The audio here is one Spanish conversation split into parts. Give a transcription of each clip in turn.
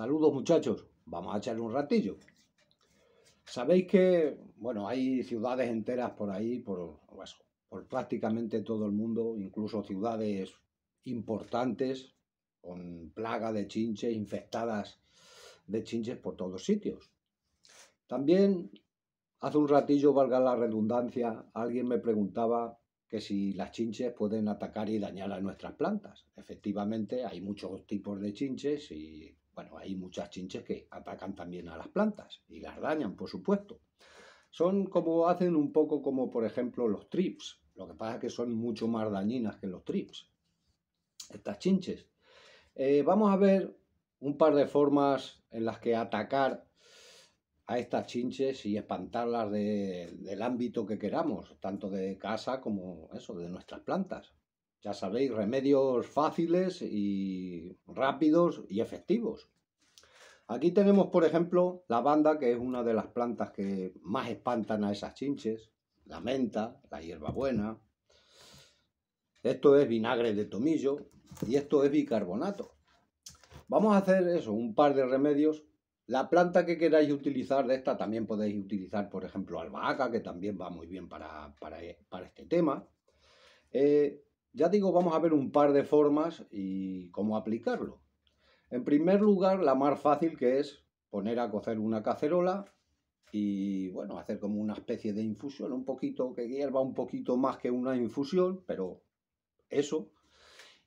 Saludos muchachos, vamos a echar un ratillo. Sabéis que, bueno, hay ciudades enteras por ahí, por, pues, por prácticamente todo el mundo, incluso ciudades importantes con plaga de chinches, infectadas de chinches por todos sitios. También hace un ratillo, valga la redundancia, alguien me preguntaba que si las chinches pueden atacar y dañar a nuestras plantas. Efectivamente, hay muchos tipos de chinches y bueno, hay muchas chinches que atacan también a las plantas y las dañan, por supuesto. Son como hacen un poco como, por ejemplo, los trips. Lo que pasa es que son mucho más dañinas que los trips. Estas chinches. Eh, vamos a ver un par de formas en las que atacar a estas chinches y espantarlas del ámbito que queramos, tanto de casa como eso, de nuestras plantas ya sabéis, remedios fáciles y rápidos y efectivos. Aquí tenemos, por ejemplo, la banda, que es una de las plantas que más espantan a esas chinches, la menta, la hierbabuena. Esto es vinagre de tomillo y esto es bicarbonato. Vamos a hacer eso, un par de remedios. La planta que queráis utilizar de esta también podéis utilizar, por ejemplo, albahaca, que también va muy bien para, este tema. Eh, ya digo, vamos a ver un par de formas y cómo aplicarlo. En primer lugar, la más fácil que es poner a cocer una cacerola y bueno, hacer como una especie de infusión, un poquito que hierva un poquito más que una infusión, pero eso.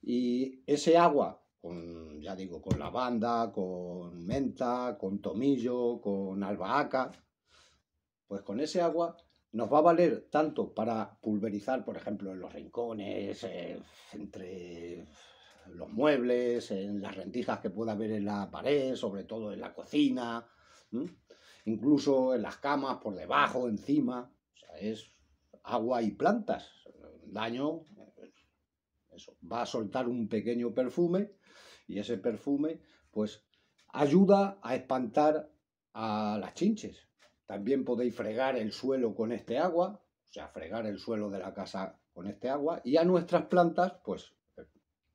Y ese agua, con, ya digo, con lavanda, con menta, con tomillo, con albahaca, pues con ese agua nos va a valer tanto para pulverizar, por ejemplo, en los rincones, eh, entre los muebles, en las rendijas que pueda haber en la pared, sobre todo en la cocina, incluso en las camas, por debajo, encima. O sea, es agua y plantas. Daño, eso, va a soltar un pequeño perfume y ese perfume, pues, ayuda a espantar a las chinches también podéis fregar el suelo con este agua, o sea, fregar el suelo de la casa con este agua. Y a nuestras plantas, pues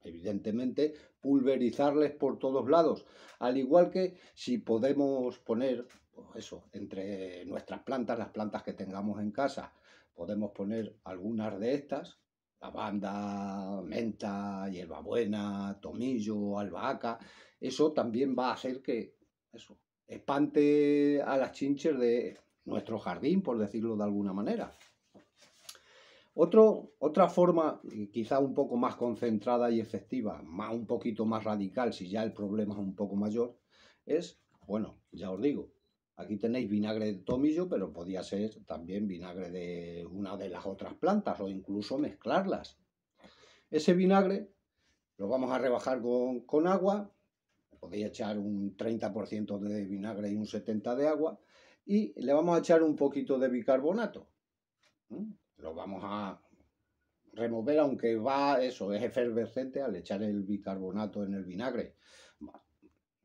evidentemente, pulverizarles por todos lados. Al igual que si podemos poner, pues eso, entre nuestras plantas, las plantas que tengamos en casa, podemos poner algunas de estas, lavanda, menta, hierbabuena, tomillo, albahaca, eso también va a hacer que eso, espante a las chinches de nuestro jardín, por decirlo de alguna manera. otra forma, quizá un poco más concentrada y efectiva, más, un poquito más radical, si ya el problema es un poco mayor, es, bueno, ya os digo, aquí tenéis vinagre de tomillo, pero podía ser también vinagre de una de las otras plantas o incluso mezclarlas. Ese vinagre lo vamos a rebajar con, con agua, podéis echar un 30% de vinagre y un 70% de agua, y le vamos a echar un poquito de bicarbonato. Lo vamos a remover, aunque va, eso, es efervescente al echar el bicarbonato en el vinagre. Va,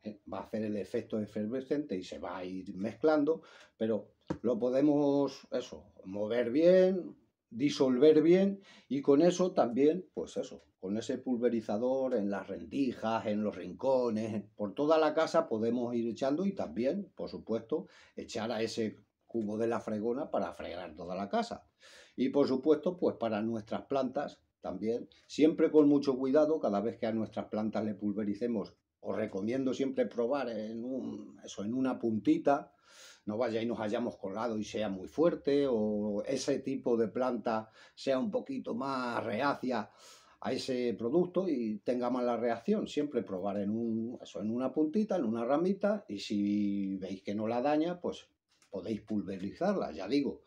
eh, va a hacer el efecto efervescente y se va a ir mezclando, pero lo podemos, eso, mover bien, disolver bien y con eso también, pues eso, con ese pulverizador en las rendijas, en los rincones, por toda la casa podemos ir echando y también, por supuesto, echar a ese cubo de la fregona para fregar toda la casa. Y por supuesto, pues para nuestras plantas también, siempre con mucho cuidado, cada vez que a nuestras plantas le pulvericemos, os recomiendo siempre probar en un, eso, en una puntita, no vaya y nos hayamos colgado y sea muy fuerte, o ese tipo de planta sea un poquito más reacia a ese producto y tenga mala reacción. Siempre probar en, un, en una puntita, en una ramita, y si veis que no la daña, pues podéis pulverizarla, ya digo.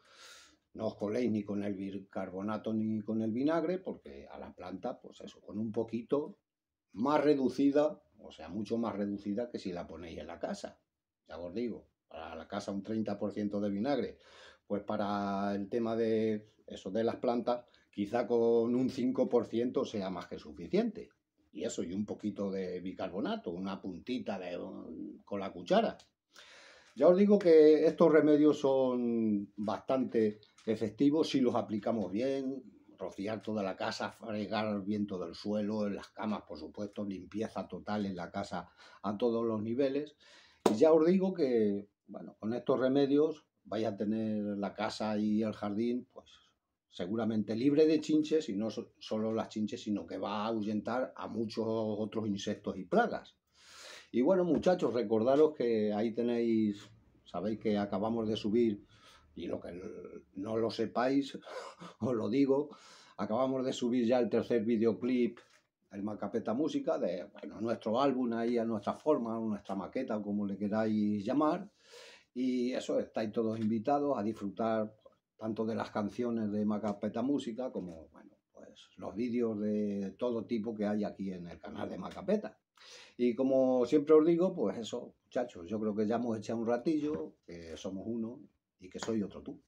No os coléis ni con el bicarbonato ni con el vinagre, porque a la planta, pues eso, con un poquito más reducida, o sea, mucho más reducida que si la ponéis en la casa. Ya os digo, para la casa un 30% de vinagre, pues para el tema de eso de las plantas, quizá con un 5% sea más que suficiente. Y eso, y un poquito de bicarbonato, una puntita um, con la cuchara. Ya os digo que estos remedios son bastante efectivos si los aplicamos bien, rociar toda la casa, fregar el viento del suelo, en las camas, por supuesto, limpieza total en la casa a todos los niveles. Y ya os digo que bueno, con estos remedios vais a tener la casa y el jardín, pues seguramente libre de chinches y no solo las chinches, sino que va a ahuyentar a muchos otros insectos y plagas. Y bueno, muchachos, recordaros que ahí tenéis, sabéis que acabamos de subir, y lo que no lo sepáis, os lo digo, acabamos de subir ya el tercer videoclip, el Macapeta Música, de nuestro álbum ahí a nuestra forma, nuestra maqueta, como le queráis llamar. Y eso, estáis todos invitados a disfrutar tanto de las canciones de Macapeta Música como, bueno, pues los vídeos de todo tipo que hay aquí en el canal de Macapeta. Y como siempre os digo, pues eso, muchachos, yo creo que ya hemos echado un ratillo, que somos uno y que soy otro tú.